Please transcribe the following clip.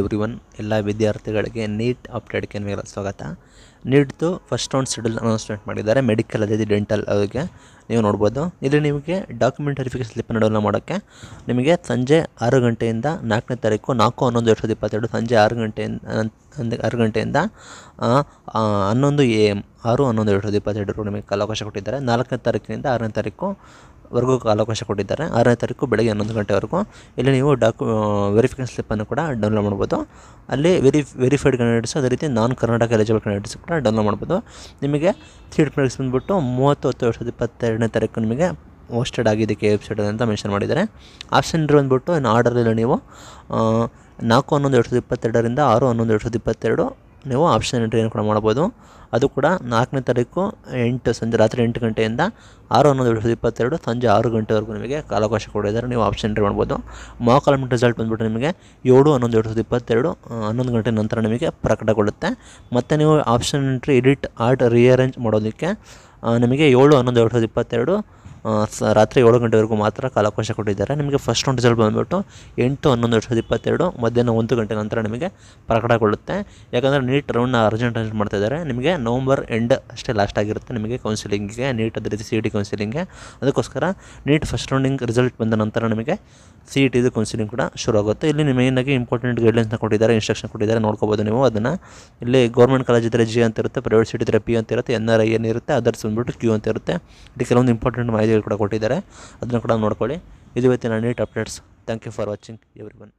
every one ಎಲ್ಲ ವಿದ್ಯಾರ್ಥಿಗಳಿಗೆ neat update ಕೇಂದ್ರಗಳ ಸ್ವಾಗತ ನೀಟ್ದು ಫಸ್ಟ್ ರೌಂಡ್ ಶೆಡ್ಯೂಲ್ ಅನೌನ್ಸ್ಮೆಂಟ್ ಮಾಡಿದ್ದಾರೆ ಮೆಡಿಕಲ್ ಅದೇ ಡೆಂಟಲ್ ಅದಕ್ಕೆ ನೀವು ನೋಡ್ಬೋದು ಇಲ್ಲಿ ನಿಮಗೆ ಡಾಕ್ಯುಮೆಂಟ್ ವೆರಿಫಿಕೇಶನ್ ಸ್ಲಿಪ್ ಡೌನ್ಲೋಡ್ ಮಾಡೋಕ್ಕೆ ನಿಮಗೆ ಸಂಜೆ ಆರು ಗಂಟೆಯಿಂದ ನಾಲ್ಕನೇ ತಾರೀಕು ನಾಲ್ಕು ಹನ್ನೊಂದು ಎರಡು ಸಾವಿರದ ಇಪ್ಪತ್ತೆರಡು ಸಂಜೆ ಆರು ಗಂಟೆಯಿಂದ ಆರು ಗಂಟೆಯಿಂದ ಹನ್ನೊಂದು ಎ ಎಮ್ ಆರು ಹನ್ನೊಂದು ಎರಡು ಸಾವಿರದ ಇಪ್ಪತ್ತೆರಡು ನಿಮಗೆ ಅವಕಾಶ ಕೊಟ್ಟಿದ್ದಾರೆ ನಾಲ್ಕನೇ ತಾರೀಕಿನಿಂದ ಆರನೇ ತಾರೀಕು ವರೆಗೂ ಕಾಲಾವಕಾಶ ಕೊಟ್ಟಿದ್ದಾರೆ ಆರನೇ ತಾರೀಕು ಬೆಳಗ್ಗೆ ಹನ್ನೊಂದು ಗಂಟೆವರೆಗೂ ಇಲ್ಲಿ ನೀವು ಡಾಕು ವೆರಿಫಿಕೇಷನ್ ಸ್ಲಿಪ್ಪನ್ನು ಕೂಡ ಡೌನ್ಲೋಡ್ ಮಾಡ್ಬೋದು ಅಲ್ಲಿ ವೆರಿ ವೆರಿಫೈಡ್ ಕ್ಯಾಂಡಿಡೇಟ್ಸ್ ಅದೇ ರೀತಿ ನಾನ್ ಕರ್ನಾಟಕ ಎಲಿಜಿಬಲ್ ಕ್ಯಾಂಡಿಡೇಟ್ಸ್ ಕೂಡ ಡೌನ್ಲೋಡ್ ಮಾಡ್ಬೋದು ನಿಮಗೆ ಥ್ರೀಡ್ ಮೆರಿಟ್ಸ್ ಬಂದುಬಿಟ್ಟು ಮೂವತ್ತು ಹತ್ತು ಎರಡು ಸಾವಿರದ ಇಪ್ಪತ್ತೆರಡನೇ ತಾರೀಕು ನಿಮಗೆ ಹೋಸ್ಟೆಡ್ ಆಗಿದೆ ಕೆ ವೆಬ್ಸೈಟ್ ಅಂತ ಮೆನ್ಷನ್ ಮಾಡಿದ್ದಾರೆ ಆಪ್ಷನ್ ಬಂದುಬಿಟ್ಟು ಇನ್ನು ಆರ್ಡರಲ್ಲಿ ನೀವು ನಾಲ್ಕು ಹನ್ನೊಂದು ಎರಡು ಸಾವಿರದ ಇಪ್ಪತ್ತೆರಡರಿಂದ ಆರು ಹನ್ನೊಂದು ಎರಡು ಸಾವಿರದ ಇಪ್ಪತ್ತೆರಡು ನೀವು ಆಪ್ಷನ್ ಎಂಟ್ರಿಯನ್ನು ಕೂಡ ಮಾಡ್ಬೋದು ಅದು ಕೂಡ ನಾಲ್ಕನೇ ತಾರೀಕು ಎಂಟು ಸಂಜೆ ರಾತ್ರಿ ಎಂಟು ಗಂಟೆಯಿಂದ ಆರು ಹನ್ನೊಂದು ಎರಡು ಸಾವಿರದ ಇಪ್ಪತ್ತೆರಡು ಸಂಜೆ ಆರು ಗಂಟೆವರೆಗೂ ನಿಮಗೆ ಕಾಲಾವಕಾಶ ಕೊಡಿದ್ದಾರೆ ನೀವು ಆಪ್ಷನ್ ಎಂಟ್ರಿ ಮಾಡ್ಬೋದು ಮಾಕ್ ಕಾಲಮಿಟ್ ರಿಸಲ್ಟ್ ಬಂದುಬಿಟ್ಟು ನಿಮಗೆ ಏಳು ಹನ್ನೊಂದು ಎರಡು ಸಾವಿರದ ಇಪ್ಪತ್ತೆರಡು ಹನ್ನೊಂದು ಗಂಟೆ ನಂತರ ನಿಮಗೆ ಪ್ರಕಟಗೊಳ್ಳುತ್ತೆ ಮತ್ತು ನೀವು option entry edit or rearrange ಮಾಡೋದಕ್ಕೆ ನಿಮಗೆ ಏಳು ಹನ್ನೊಂದು ಎರಡು ಸಾವಿರದ ಇಪ್ಪತ್ತೆರಡು ರಾತ್ರಿ ಏಳು ಗಂಟೆವರೆಗೂ ಮಾತ್ರ ಕಾಲಾವಕಾಶ ಕೊಟ್ಟಿದ್ದಾರೆ ನಿಮಗೆ ಫಸ್ಟ್ ರೌಂಡ್ ರಿಸಲ್ಟ್ ಬಂದುಬಿಟ್ಟು ಎಂಟು ಹನ್ನೊಂದು ಎರಡು ಸಾವಿರದ ಇಪ್ಪತ್ತೆರಡು ಮಧ್ಯಾಹ್ನ ಒಂದು ಗಂಟೆ ನಂತರ ನಿಮಗೆ ಪ್ರಕಟಗೊಳ್ಳುತ್ತೆ ಯಾಕಂದರೆ ನೀಟ್ ರೌಂಡ್ನ ಅರ್ಜೆಂಟ್ ಅರ್ಜೆಂಟ್ ಇದ್ದಾರೆ ನಿಮಗೆ ನವಂಬರ್ ಎಂಡ್ ಅಷ್ಟೇ ಲಾಸ್ಟ್ ಆಗಿರುತ್ತೆ ನಿಮಗೆ ಕೌನ್ಸಿಲಿಂಗ್ಗೆ ನೀಟ್ ಅದೇ ರೀತಿ ಸಿ ಇ ಟಿ ಕೌನ್ಸಿಲಿಂಗ್ಗೆ ಅದಕ್ಕೋಸ್ಕರ ನೀಟ್ ಫಸ್ಟ್ ರೌಂಡಿಂಗ್ ರಿಸಲ್ಟ್ ಬಂದ ನಂತರ ನಿಮಗೆ ಸಿ ಇ ಟಿದು ಕೌನ್ಸಿಲಿಂಗ್ ಕೂಡ ಶುರು ಆಗುತ್ತೆ ಇಲ್ಲಿ ಮೇನಾಗಿ ಇಂಪಾರ್ಟೆಂಟ್ ಗೈಡ್ಲೈನ್ಸ್ನ ಕೊಟ್ಟಿದ್ದಾರೆ ಇನ್ಸ್ಟ್ರಕ್ಷನ್ ಕೊಟ್ಟಿದ್ದಾರೆ ನೋಡ್ಕೋಬೋದು ನೀವು ಅದನ್ನು ಇಲ್ಲಿ ಗೌರ್ಮೆಂಟ್ ಕಾಲೇಜ್ ಇದ್ದರೆ ಜಿ ಅಂತ ಇರುತ್ತೆ ಪ್ರೈವೇಟ್ ಸಿಟಿ ಇದ್ದರೆ ಪಿ ಅಂತ ಇರುತ್ತೆ ಎನ್ ಆರ್ ಐ ಏನಿರುತ್ತೆ ಇರುತ್ತೆ ಅದರ್ಸ್ ಬಂದ್ಬಿಟ್ಟು ಕ್ಯೂ ಅಂತ ಇರುತ್ತೆ ಇಲ್ಲಿ ಕೆಲವೊಂದು ಇಂಪಾರ್ಟೆಂಟ್ ಮಾಹಿತಿಗಳು ಕೂಡ ಕೊಟ್ಟಿದ್ದಾರೆ ಅದನ್ನು ಕೂಡ ನೋಡ್ಕೊಳ್ಳಿ ಇದು ಇವತ್ತಿನ NEET updates thank you for watching every one